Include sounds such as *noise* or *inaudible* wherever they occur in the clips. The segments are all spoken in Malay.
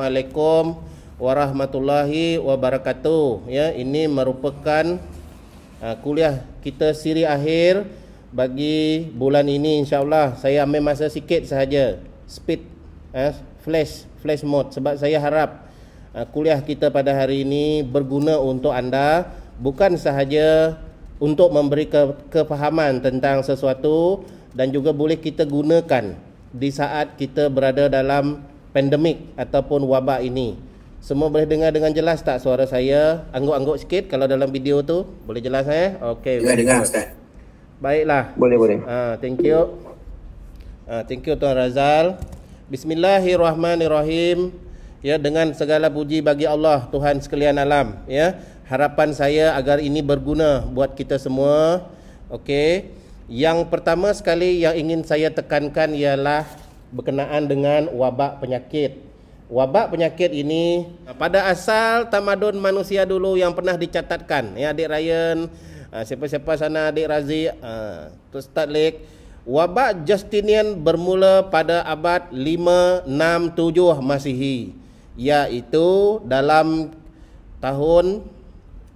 Assalamualaikum warahmatullahi wabarakatuh. Ya, ini merupakan uh, kuliah kita siri akhir bagi bulan ini insyaallah. Saya ambil masa sikit sahaja. Speed uh, flash flash mode sebab saya harap uh, kuliah kita pada hari ini berguna untuk anda bukan sahaja untuk memberi ke kefahaman tentang sesuatu dan juga boleh kita gunakan di saat kita berada dalam pandemik ataupun wabak ini. Semua boleh dengar dengan jelas tak suara saya? Angguk-angguk sikit kalau dalam video tu. Boleh jelas eh? Okey. Boleh ya, dengar Ustaz. Baiklah. Boleh, boleh. Ah, thank you. Ah, thank you Tuan Razal. Bismillahirrahmanirrahim. Ya, dengan segala puji bagi Allah Tuhan sekalian alam, ya. Harapan saya agar ini berguna buat kita semua. Okey. Yang pertama sekali yang ingin saya tekankan ialah berkenaan dengan wabak penyakit. Wabak penyakit ini uh, pada asal tamadun manusia dulu yang pernah dicatatkan ya Adik Ryan, uh, siapa-siapa sana Adik Razi, uh, Ustaz Lek. Wabak Justinian bermula pada abad 567 Masihi iaitu dalam tahun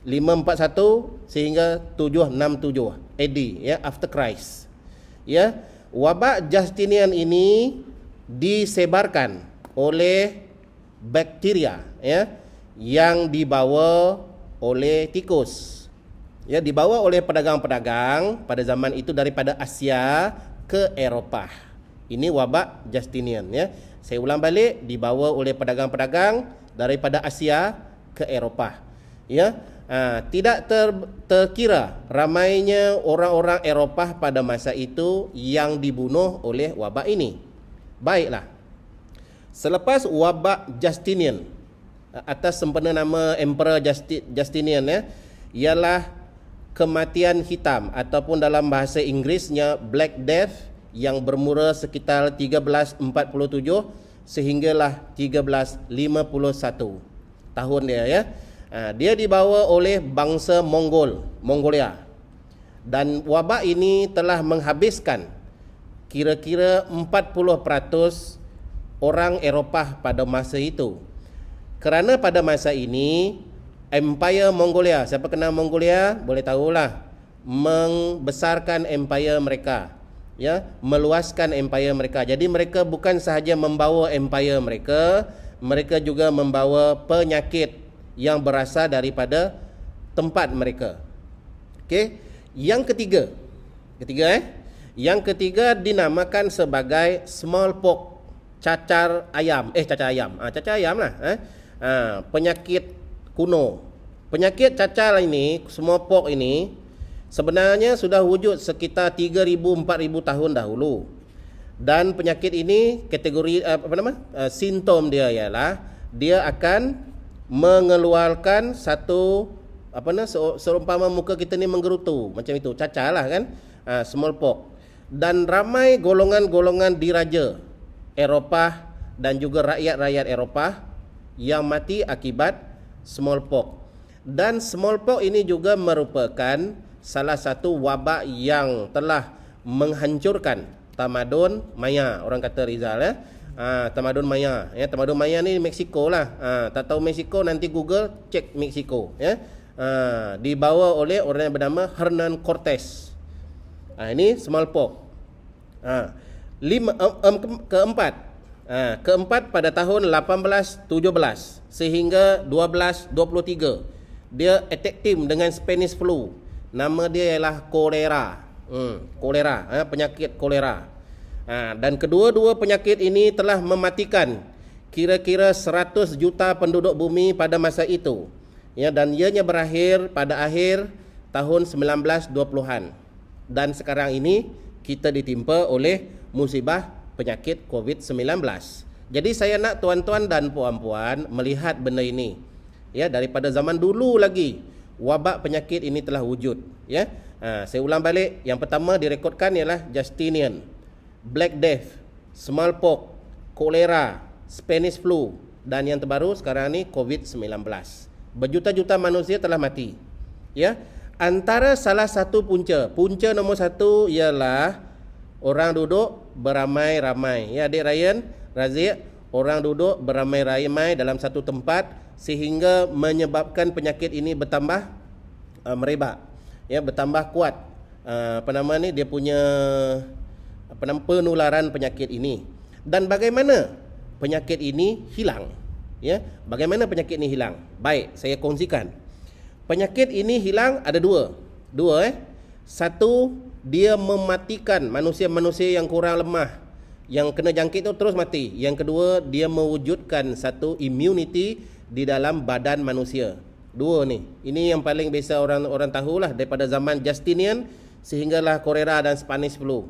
541 sehingga 767 AD ya after Christ. Ya wabak Justinian ini disebarkan oleh bakteria ya yang dibawa oleh tikus. Ya dibawa oleh pedagang-pedagang pada zaman itu daripada Asia ke Eropah. Ini wabak Justinian ya. Saya ulang balik dibawa oleh pedagang-pedagang daripada Asia ke Eropah. Ya. Uh, tidak ter, terkira ramainya orang-orang Eropah pada masa itu yang dibunuh oleh wabak ini. Baiklah. Selepas wabak Justinian ah, atas sempena nama Emperor Justi, Justinian ya, ialah kematian hitam ataupun dalam bahasa Inggerisnya Black Death yang bermula sekitar 1347 sehinggalah 1351 tahun dia ya. Eh, dia dibawa oleh bangsa Mongol, Mongolia. Dan wabak ini telah menghabiskan kira-kira 40% orang Eropah pada masa itu. Kerana pada masa ini Empire Mongolia, siapa kenal Mongolia boleh tahulah membesarkan empire mereka. Ya, meluaskan empire mereka. Jadi mereka bukan sahaja membawa empire mereka, mereka juga membawa penyakit yang berasal daripada tempat mereka. Okey, yang ketiga. Ketiga eh? Yang ketiga dinamakan sebagai smallpox, cacar ayam. Eh cacar ayam. Ah ha, cacar ayamlah eh. Ha, penyakit kuno. Penyakit cacar ini, smallpox ini sebenarnya sudah wujud sekitar 3000 4000 tahun dahulu. Dan penyakit ini kategori eh, apa nama? Uh, simptom dia ialah dia akan mengeluarkan satu apa nah seumpama muka kita ni menggerutu macam itu cacalah kan uh, ah, smallpox dan ramai golongan-golongan diraja Eropah dan juga rakyat-rakyat Eropah yang mati akibat smallpox dan smallpox ini juga merupakan salah satu wabak yang telah menghancurkan tamadun maya orang kata Rizal ya eh? Ah, tamadun Maya. Ya, tamadun Maya ni Mexico lah. Ah, tak tahu Mexico nanti Google cek Mexico. Ya. Ah, dibawa oleh orang yang bernama Hernan Cortes. Ah, ini smallpox. Ah, lima, um, um, ke, keempat. Ah, keempat pada tahun 1817 sehingga 1223. Dia attack efektif dengan Spanish flu. Nama dia ialah kolera. Hmm, kolera, eh, penyakit kolera. Ha, dan kedua-dua penyakit ini telah mematikan kira-kira 100 juta penduduk bumi pada masa itu. Ya, dan ianya berakhir pada akhir tahun 1920-an. Dan sekarang ini kita ditimpa oleh musibah penyakit COVID-19. Jadi saya nak tuan-tuan dan puan-puan melihat benda ini. Ya, daripada zaman dulu lagi wabak penyakit ini telah wujud. Ya, ha, saya ulang balik. Yang pertama direkodkan ialah Justinian. Justinian. Black Death, Smallpox, Cholera, Spanish Flu dan yang terbaru sekarang ni COVID-19. Berjuta-juta manusia telah mati. Ya. Antara salah satu punca, punca nombor satu ialah orang duduk beramai-ramai. Ya adik Ryan, Razik, orang duduk beramai-ramai dalam satu tempat sehingga menyebabkan penyakit ini bertambah uh, merebak. Ya bertambah kuat. Uh, apa nama ni dia punya penularan penyakit ini dan bagaimana penyakit ini hilang ya bagaimana penyakit ini hilang baik saya kongsikan penyakit ini hilang ada dua dua eh satu dia mematikan manusia-manusia yang kurang lemah yang kena jangkit tu terus mati yang kedua dia mewujudkan satu immunity di dalam badan manusia dua ni ini yang paling biasa orang-orang tahulah daripada zaman Justinian sehinggalah Korera dan Spanish flu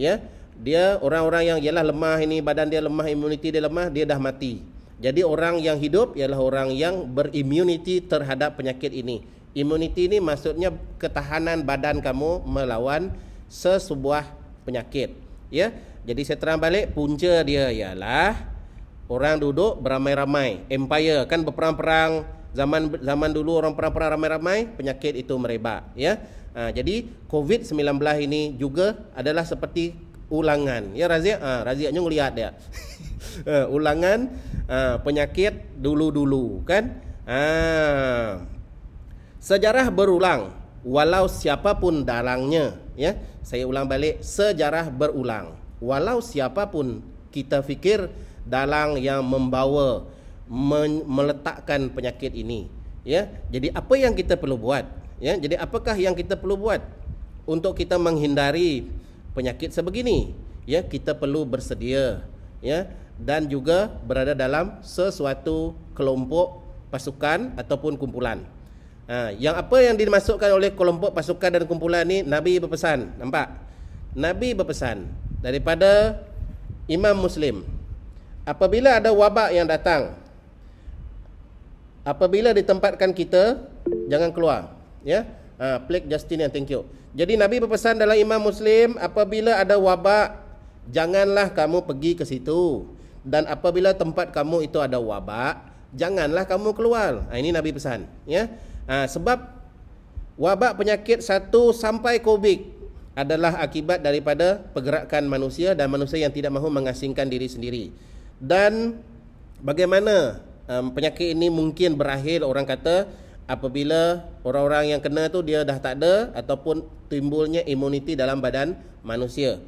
ya dia orang-orang yang ialah lemah ini badan dia lemah imuniti dia lemah dia dah mati jadi orang yang hidup ialah orang yang berimuniti terhadap penyakit ini imuniti ini maksudnya ketahanan badan kamu melawan sesebuah penyakit ya jadi saya terang balik punca dia ialah orang duduk beramai-ramai empire kan berperang-perang zaman zaman dulu orang perang-perang ramai-ramai penyakit itu merebak ya Ha, jadi COVID-19 ini juga adalah seperti ulangan. Ya Razia, ha, ah, Razia nyung lihat dia. ha, *laughs* ulangan ha, penyakit dulu-dulu kan. Ha. Sejarah berulang walau siapapun dalangnya. Ya, saya ulang balik sejarah berulang. Walau siapapun kita fikir dalang yang membawa meletakkan penyakit ini ya jadi apa yang kita perlu buat Ya, jadi apakah yang kita perlu buat untuk kita menghindari penyakit sebegini? Ya, kita perlu bersedia, ya, dan juga berada dalam sesuatu kelompok pasukan ataupun kumpulan. Ha, yang apa yang dimasukkan oleh kelompok pasukan dan kumpulan ini? Nabi berpesan, nampak? Nabi berpesan daripada Imam Muslim. Apabila ada wabak yang datang, apabila ditempatkan kita, jangan keluar ya ha, plague Justinian thank you jadi Nabi berpesan dalam Imam Muslim apabila ada wabak janganlah kamu pergi ke situ dan apabila tempat kamu itu ada wabak janganlah kamu keluar ha, ini Nabi pesan ya ha, sebab wabak penyakit satu sampai kubik adalah akibat daripada pergerakan manusia dan manusia yang tidak mahu mengasingkan diri sendiri dan bagaimana um, penyakit ini mungkin berakhir orang kata apabila orang-orang yang kena tu dia dah tak ada ataupun timbulnya imuniti dalam badan manusia.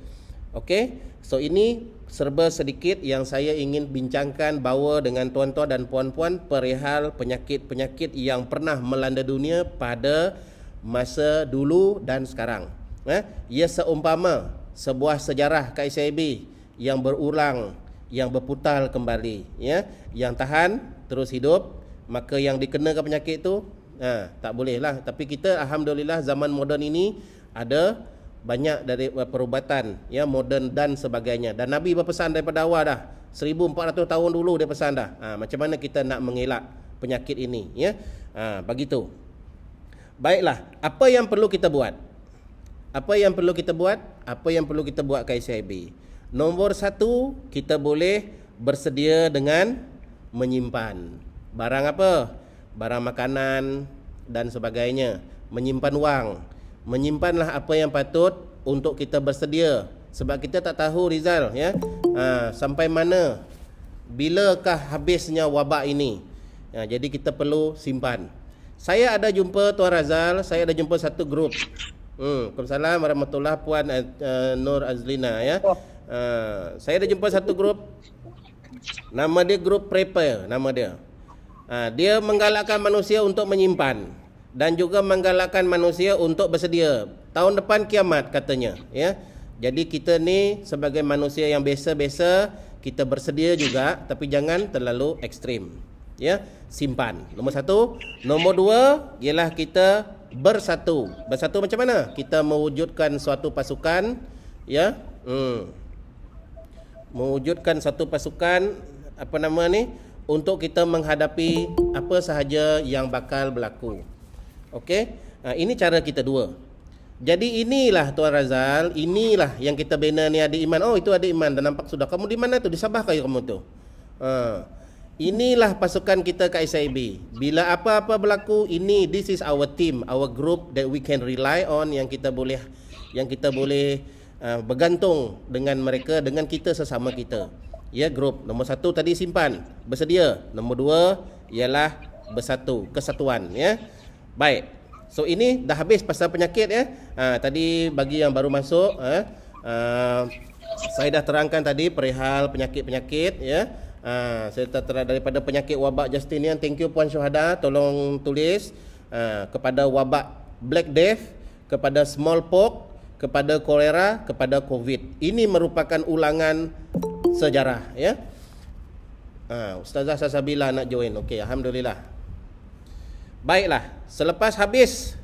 Okey. So ini serba sedikit yang saya ingin bincangkan bawa dengan tuan-tuan dan puan-puan perihal penyakit-penyakit yang pernah melanda dunia pada masa dulu dan sekarang. Eh, ia seumpama sebuah sejarah KSB yang berulang, yang berputar kembali, ya, yang tahan terus hidup, maka yang dikenakan penyakit tu ha, tak boleh lah tapi kita alhamdulillah zaman moden ini ada banyak dari eh, perubatan ya moden dan sebagainya dan nabi berpesan daripada awal dah 1400 tahun dulu dia pesan dah ha, macam mana kita nak mengelak penyakit ini ya ha, begitu baiklah apa yang perlu kita buat apa yang perlu kita buat apa yang perlu kita buat ke ICIB nombor satu kita boleh bersedia dengan menyimpan barang apa barang makanan dan sebagainya menyimpan wang menyimpanlah apa yang patut untuk kita bersedia sebab kita tak tahu Rizal ya ha, sampai mana bilakah habisnya wabak ini ya, jadi kita perlu simpan saya ada jumpa Tuan Razal saya ada jumpa satu grup hmm, Assalamualaikum warahmatullahi Puan uh, Nur Azlina ya. Uh, saya ada jumpa satu grup Nama dia grup prepare Nama dia Ha, dia menggalakkan manusia untuk menyimpan dan juga menggalakkan manusia untuk bersedia tahun depan kiamat katanya ya jadi kita ni sebagai manusia yang biasa-biasa kita bersedia juga tapi jangan terlalu ekstrim ya simpan nombor satu nombor dua ialah kita bersatu bersatu macam mana kita mewujudkan suatu pasukan ya hmm. mewujudkan satu pasukan apa nama ni untuk kita menghadapi apa sahaja yang bakal berlaku. Okey? Uh, ini cara kita dua. Jadi inilah Tuan Razal, inilah yang kita bina ni adik iman. Oh, itu adik iman Dan nampak sudah. Kamu di mana tu? Di Sabah kah kamu tu? Ha. Inilah pasukan kita kat SIB. Bila apa-apa berlaku, ini this is our team, our group that we can rely on yang kita boleh yang kita boleh uh, bergantung dengan mereka, dengan kita sesama kita ya grup nombor satu tadi simpan bersedia nombor dua ialah bersatu kesatuan ya baik so ini dah habis pasal penyakit ya ha, tadi bagi yang baru masuk ha, ha, saya dah terangkan tadi perihal penyakit-penyakit ya ha, serta terhadap daripada penyakit wabak Justinian thank you puan Syuhada tolong tulis ha, kepada wabak black death kepada smallpox kepada kolera kepada covid ini merupakan ulangan sejarah ya ha, Ustazah Sasabila nak join okay. Alhamdulillah Baiklah Selepas habis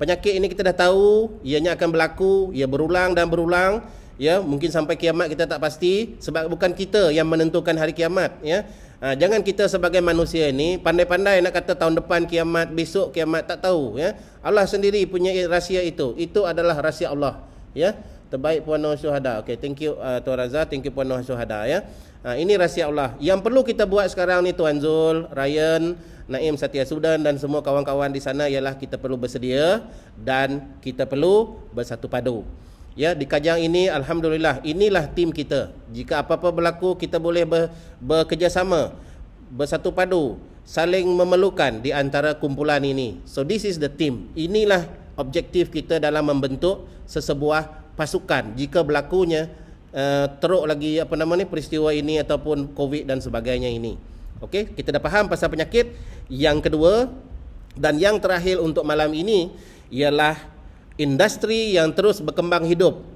Penyakit ini kita dah tahu Ianya akan berlaku Ia berulang dan berulang Ya, mungkin sampai kiamat kita tak pasti sebab bukan kita yang menentukan hari kiamat, ya. Ha, jangan kita sebagai manusia ini pandai-pandai nak kata tahun depan kiamat, besok kiamat tak tahu, ya. Allah sendiri punya rahsia itu. Itu adalah rahsia Allah, ya terbaik puan Noor Syuhada. Okay, thank you uh, Tuan Razah, thank you puan Noor Syuhada ya. Ha, ini rahsia Allah. Yang perlu kita buat sekarang ni Tuan Zul, Ryan, Naim Satya Sudan dan semua kawan-kawan di sana ialah kita perlu bersedia dan kita perlu bersatu padu. Ya, di kajang ini alhamdulillah inilah tim kita. Jika apa-apa berlaku kita boleh ber, bekerjasama, bersatu padu, saling memerlukan di antara kumpulan ini. So this is the team. Inilah objektif kita dalam membentuk sesebuah pasukan jika berlakunya uh, teruk lagi apa nama ni peristiwa ini ataupun covid dan sebagainya ini okey kita dah faham pasal penyakit yang kedua dan yang terakhir untuk malam ini ialah industri yang terus berkembang hidup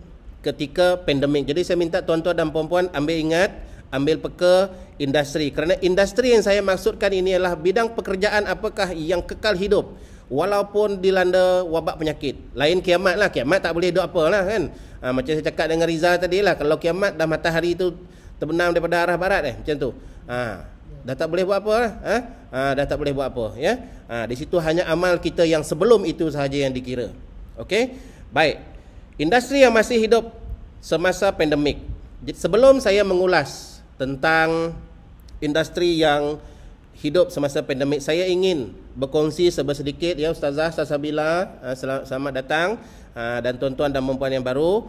ketika pandemik. Jadi saya minta tuan-tuan dan puan-puan ambil ingat, ambil peka industri. Kerana industri yang saya maksudkan ini ialah bidang pekerjaan apakah yang kekal hidup. Walaupun dilanda wabak penyakit Lain kiamat lah Kiamat tak boleh duduk apa lah kan ha, Macam saya cakap dengan Rizal tadi lah Kalau kiamat dah matahari tu Terbenam daripada arah barat eh Macam tu ha, Dah tak boleh buat apa lah ha? ha, Dah tak boleh buat apa ya ha, Di situ hanya amal kita yang sebelum itu sahaja yang dikira Okey Baik Industri yang masih hidup Semasa pandemik Sebelum saya mengulas Tentang Industri yang Industri yang hidup semasa pandemik. Saya ingin berkongsi sebesar sedikit ya Ustazah Sasabila. Ah, selamat datang ah, dan tuan-tuan dan perempuan yang baru.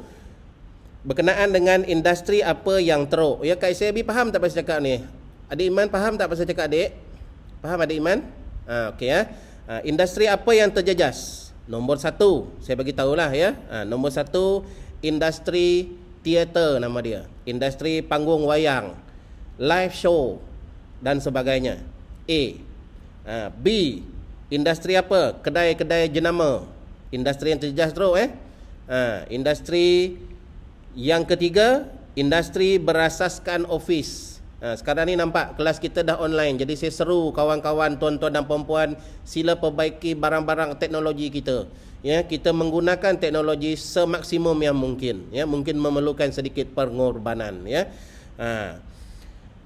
Berkenaan dengan industri apa yang teruk. Ya Kak Isyabi faham tak apa saya cakap ni? Adik Iman faham tak apa saya cakap adik? Faham adik Iman? Ha, Okey ya. Ha, industri apa yang terjejas? Nombor satu. Saya bagi tahulah ya. Ha, nombor satu. Industri teater nama dia. Industri panggung wayang. Live show dan sebagainya. A. Ha, B. Industri apa? Kedai-kedai jenama. Industri yang terjejas teruk eh. Ha, industri yang ketiga, industri berasaskan office. Ha, sekarang ni nampak kelas kita dah online. Jadi saya seru kawan-kawan, tuan-tuan dan perempuan sila perbaiki barang-barang teknologi kita. Ya, kita menggunakan teknologi semaksimum yang mungkin. Ya, mungkin memerlukan sedikit pengorbanan ya. Ha.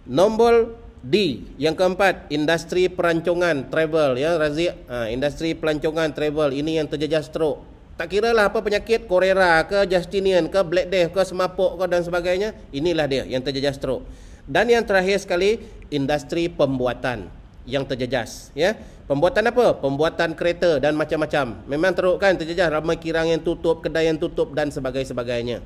Nombor D yang keempat industri perancongan travel ya Razik ha, industri pelancongan travel ini yang terjejas stroke tak kira lah apa penyakit korera ke Justinian ke Black Death ke semapok ke dan sebagainya inilah dia yang terjejas stroke dan yang terakhir sekali industri pembuatan yang terjejas ya pembuatan apa pembuatan kereta dan macam-macam memang teruk kan terjejas ramai kirang yang tutup kedai yang tutup dan sebagainya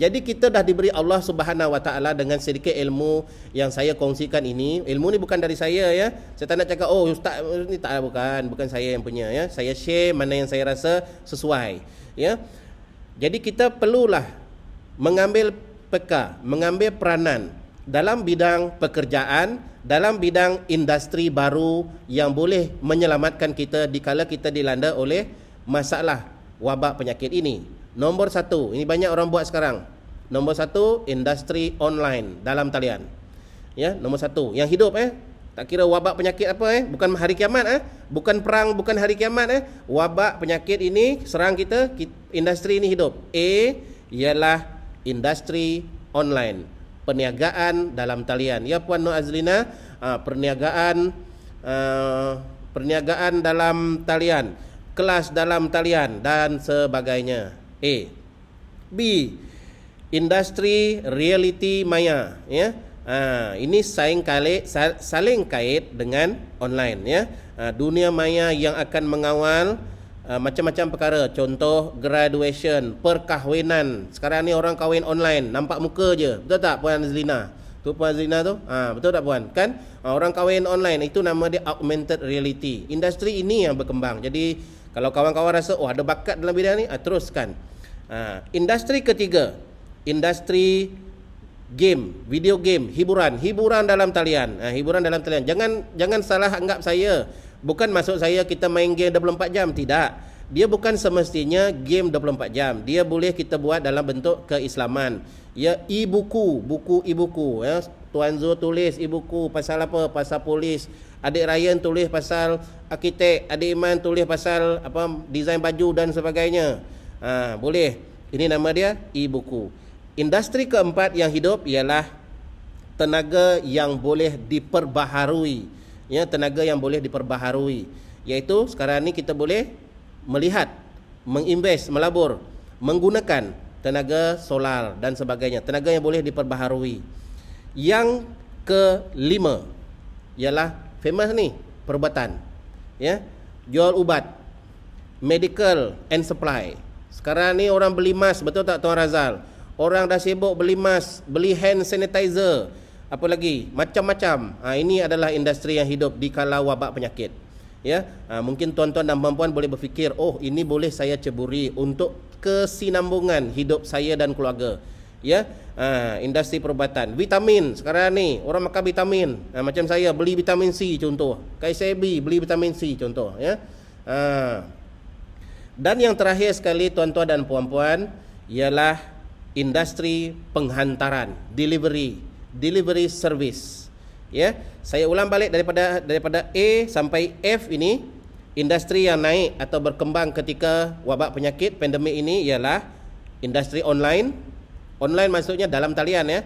jadi kita dah diberi Allah Subhanahu Wa Taala dengan sedikit ilmu yang saya kongsikan ini. Ilmu ni bukan dari saya ya. Saya tak nak cakap oh ustaz ni tak bukan, bukan saya yang punya ya. Saya share mana yang saya rasa sesuai ya. Jadi kita perlulah mengambil peka, mengambil peranan dalam bidang pekerjaan, dalam bidang industri baru yang boleh menyelamatkan kita di dikala kita dilanda oleh masalah wabak penyakit ini. Nombor satu, ini banyak orang buat sekarang. Nombor satu, industri online dalam talian. Ya, nombor satu, yang hidup eh. Tak kira wabak penyakit apa eh. Bukan hari kiamat eh. Bukan perang, bukan hari kiamat eh. Wabak penyakit ini serang kita, industri ini hidup. A, ialah industri online. Perniagaan dalam talian. Ya Puan Nur Azlina, ah, perniagaan... Ah, perniagaan dalam talian kelas dalam talian dan sebagainya A. B. Industri reality maya, ya. Ha, ini saling kait, saling kait dengan online, ya. Ha, dunia maya yang akan mengawal ha, macam-macam uh, perkara. Contoh graduation, perkahwinan. Sekarang ni orang kahwin online, nampak muka je. Betul tak Puan Zlina? Tu Puan Zlina tu? Ha, betul tak Puan? Kan? Ha, orang kahwin online itu nama dia augmented reality. Industri ini yang berkembang. Jadi kalau kawan-kawan rasa oh ada bakat dalam bidang ni, ah, teruskan. Ah, industri ketiga, industri game, video game, hiburan, hiburan dalam talian. Ah, hiburan dalam talian. Jangan jangan salah anggap saya. Bukan masuk saya kita main game 24 jam, tidak. Dia bukan semestinya game 24 jam. Dia boleh kita buat dalam bentuk keislaman. Ya e-buku, buku e-buku ya. Tuan Zul tulis ibuku pasal apa? Pasal polis. Adik Ryan tulis pasal arkitek. Adik Iman tulis pasal apa? Design baju dan sebagainya. Ha, boleh. Ini nama dia ibuku. Industri keempat yang hidup ialah tenaga yang boleh diperbaharui. Ya, tenaga yang boleh diperbaharui. Yaitu sekarang ni kita boleh melihat, menginvest, melabur, menggunakan tenaga solar dan sebagainya. Tenaga yang boleh diperbaharui. Yang kelima ialah famous ni perubatan. Ya. Jual ubat. Medical and supply. Sekarang ni orang beli mask betul tak Tuan Razal? Orang dah sibuk beli mask, beli hand sanitizer. Apa lagi? Macam-macam. Ha, ini adalah industri yang hidup di kala wabak penyakit. Ya, ha, mungkin tuan-tuan dan puan-puan boleh berfikir, oh ini boleh saya ceburi untuk kesinambungan hidup saya dan keluarga ya ha, industri perubatan vitamin sekarang ni orang makan vitamin ha, macam saya beli vitamin C contoh KSAB beli vitamin C contoh ya ha. dan yang terakhir sekali tuan-tuan dan puan-puan ialah industri penghantaran delivery delivery service ya saya ulang balik daripada daripada A sampai F ini industri yang naik atau berkembang ketika wabak penyakit pandemik ini ialah industri online Online maksudnya dalam talian ya.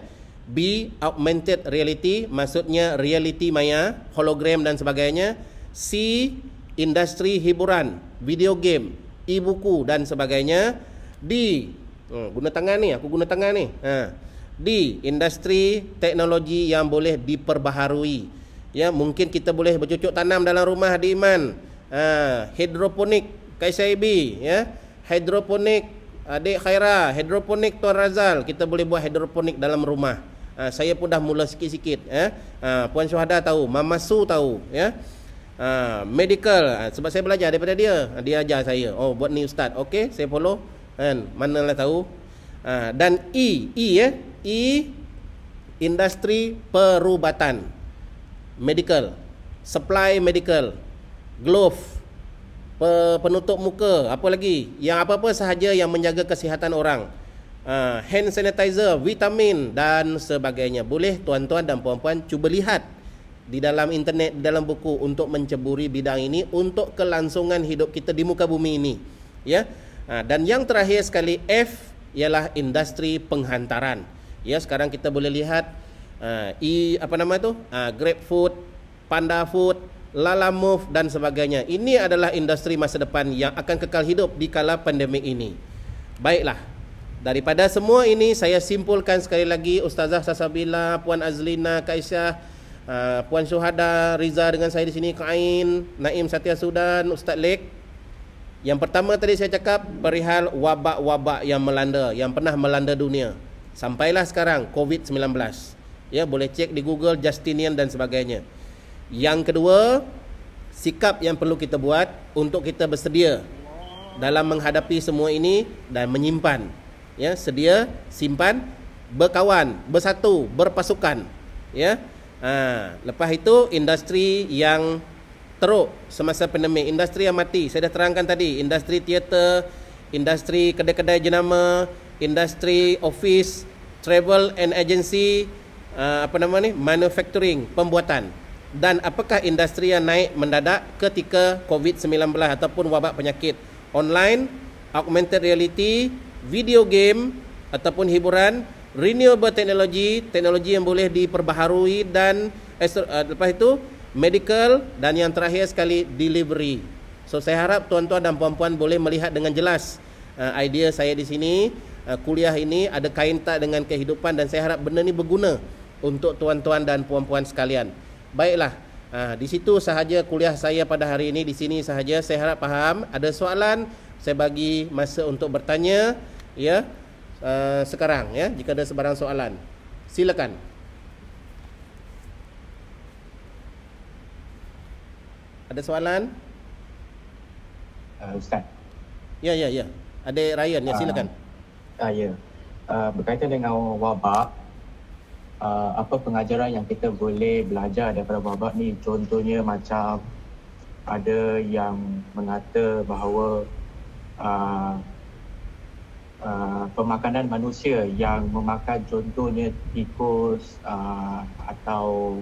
B augmented reality maksudnya reality maya, hologram dan sebagainya. C industri hiburan, video game, e-buku dan sebagainya. D oh, guna tangan ni, aku guna tangan ni. Ha. D industri teknologi yang boleh diperbaharui. Ya, mungkin kita boleh bercucuk tanam dalam rumah di Iman. Ha, hidroponik KSIB ya. Hidroponik Adik Khaira, hidroponik Tuan Razal, kita boleh buat hidroponik dalam rumah. Ha, saya pun dah mula sikit-sikit ya. Ha, Puan Syuhada tahu, Mama Su tahu ya. Ha, medical ha, sebab saya belajar daripada dia. Ha, dia ajar saya. Oh, buat ni ustaz. Okey, saya follow. mana manalah tahu. Ha, dan E, E ya. E industri perubatan. Medical. Supply medical. Glove penutup muka apa lagi yang apa-apa sahaja yang menjaga kesihatan orang uh, hand sanitizer vitamin dan sebagainya boleh tuan-tuan dan puan-puan cuba lihat di dalam internet di dalam buku untuk menceburi bidang ini untuk kelangsungan hidup kita di muka bumi ini ya uh, dan yang terakhir sekali F ialah industri penghantaran ya sekarang kita boleh lihat uh, e apa nama itu uh, food, panda food Lala Move dan sebagainya. Ini adalah industri masa depan yang akan kekal hidup di kala pandemik ini. Baiklah. Daripada semua ini saya simpulkan sekali lagi Ustazah Sasabila, Puan Azlina, Kaisyah, uh, Puan Syuhada, Riza dengan saya di sini, Kain, Naim Satya Sudan, Ustaz Lek. Yang pertama tadi saya cakap perihal wabak-wabak yang melanda, yang pernah melanda dunia. Sampailah sekarang COVID-19. Ya, boleh cek di Google Justinian dan sebagainya. Yang kedua, sikap yang perlu kita buat untuk kita bersedia dalam menghadapi semua ini dan menyimpan. Ya, sedia, simpan, berkawan, bersatu, berpasukan. Ya. Ha, lepas itu industri yang teruk semasa pandemik, industri yang mati. Saya dah terangkan tadi, industri teater, industri kedai-kedai jenama, industri office, travel and agency, uh, apa nama ni? manufacturing, pembuatan dan apakah industri yang naik mendadak ketika COVID-19 ataupun wabak penyakit online, augmented reality, video game ataupun hiburan, renewable technology, teknologi yang boleh diperbaharui dan uh, lepas itu medical dan yang terakhir sekali delivery. So saya harap tuan-tuan dan puan-puan boleh melihat dengan jelas uh, idea saya di sini, uh, kuliah ini ada kaitan dengan kehidupan dan saya harap benda ini berguna untuk tuan-tuan dan puan-puan sekalian. Baiklah. Ah, di situ sahaja kuliah saya pada hari ini. Di sini sahaja saya harap faham. Ada soalan, saya bagi masa untuk bertanya. Ya. Uh, sekarang ya. Jika ada sebarang soalan. Silakan. Ada soalan? Uh, Ustaz. Ya, ya, ya. Ada Ryan. Ya, silakan. Uh, uh, ya. Uh, berkaitan dengan wabak, uh, apa pengajaran yang kita boleh belajar daripada babak ni contohnya macam ada yang mengata bahawa uh, uh, pemakanan manusia yang memakan contohnya tikus uh, atau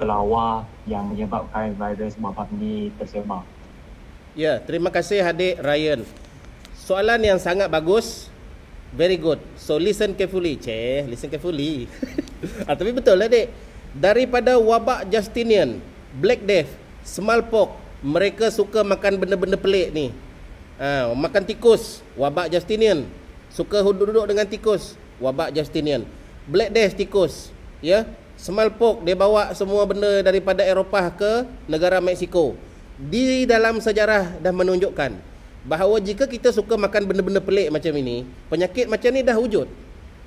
kelawar yang menyebabkan virus babak ni tersebar. Ya, terima kasih adik Ryan. Soalan yang sangat bagus. Very good. So listen carefully, Che. Listen carefully. *laughs* ah, tapi betul lah dek. Daripada wabak Justinian, Black Death, Smallpox, mereka suka makan benda-benda pelik ni. Ah, makan tikus, wabak Justinian. Suka duduk-duduk dengan tikus, wabak Justinian. Black Death tikus, ya. Yeah? Smallpox dia bawa semua benda daripada Eropah ke negara Mexico. Di dalam sejarah dah menunjukkan bahawa jika kita suka makan benda-benda pelik macam ini, penyakit macam ni dah wujud.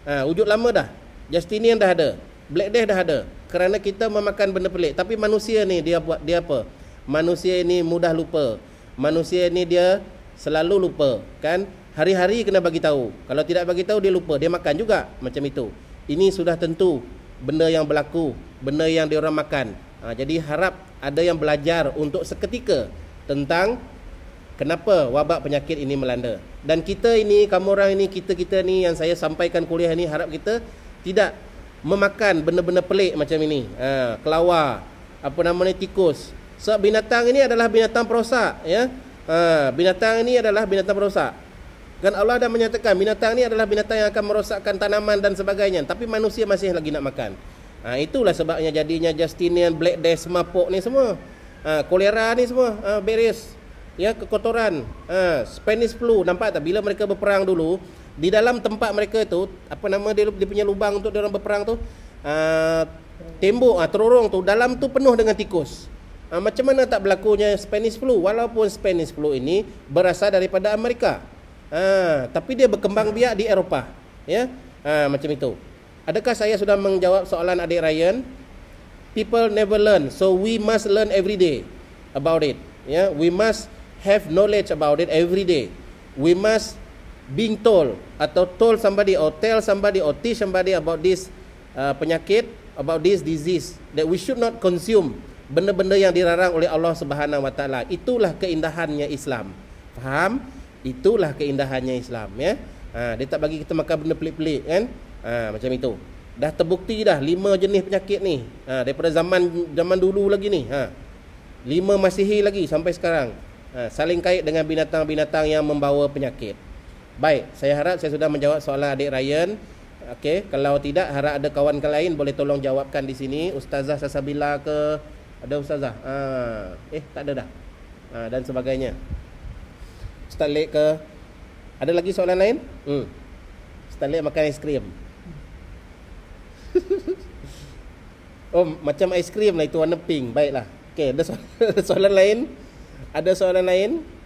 Ha, wujud lama dah. Justinian dah ada. Black Death dah ada. Kerana kita memakan benda pelik. Tapi manusia ni dia buat dia apa? Manusia ni mudah lupa. Manusia ni dia selalu lupa, kan? Hari-hari kena bagi tahu. Kalau tidak bagi tahu dia lupa, dia makan juga macam itu. Ini sudah tentu benda yang berlaku, benda yang dia orang makan. Ha, jadi harap ada yang belajar untuk seketika tentang kenapa wabak penyakit ini melanda. Dan kita ini, kamu orang ini, kita-kita ni yang saya sampaikan kuliah ini harap kita tidak memakan benda-benda pelik macam ini ha, kelawar apa namanya tikus sebab so, binatang ini adalah binatang perosak ya ha, binatang ini adalah binatang perosak kan Allah dah menyatakan binatang ini adalah binatang yang akan merosakkan tanaman dan sebagainya tapi manusia masih lagi nak makan ha, itulah sebabnya jadinya Justinian Black Death semapok ni semua ha, kolera ni semua ha, beres ya kekotoran ha, Spanish flu nampak tak bila mereka berperang dulu di dalam tempat mereka tu apa nama dia dia punya lubang untuk dia orang berperang tu uh, tembok uh, terorong tu dalam tu penuh dengan tikus uh, macam mana tak berlakunya Spanish flu walaupun Spanish flu ini berasal daripada Amerika uh, tapi dia berkembang biak di Eropah ya yeah? uh, macam itu adakah saya sudah menjawab soalan adik Ryan people never learn so we must learn every day about it ya yeah? we must have knowledge about it every day we must being told atau told somebody or tell somebody or teach somebody about this uh, penyakit about this disease that we should not consume benda-benda yang dilarang oleh Allah Subhanahu Wataala, itulah keindahannya Islam faham itulah keindahannya Islam ya ha, dia tak bagi kita makan benda pelik-pelik kan ha, macam itu dah terbukti dah lima jenis penyakit ni ha, daripada zaman zaman dulu lagi ni ha, lima masihi lagi sampai sekarang ha, saling kait dengan binatang-binatang yang membawa penyakit Baik, saya harap saya sudah menjawab soalan adik Ryan. Okey, kalau tidak harap ada kawan kawan lain boleh tolong jawabkan di sini, ustazah Sasabila ke ada ustazah. Ha, eh tak ada dah. Ha, dan sebagainya. Ustaz Lek ke ada lagi soalan lain? Hmm. Ustaz Lek makan aiskrim. *laughs* oh, macam aiskrim lah itu warna pink. Baiklah. Okey, ada soalan, *laughs* ada soalan lain? Ada soalan lain?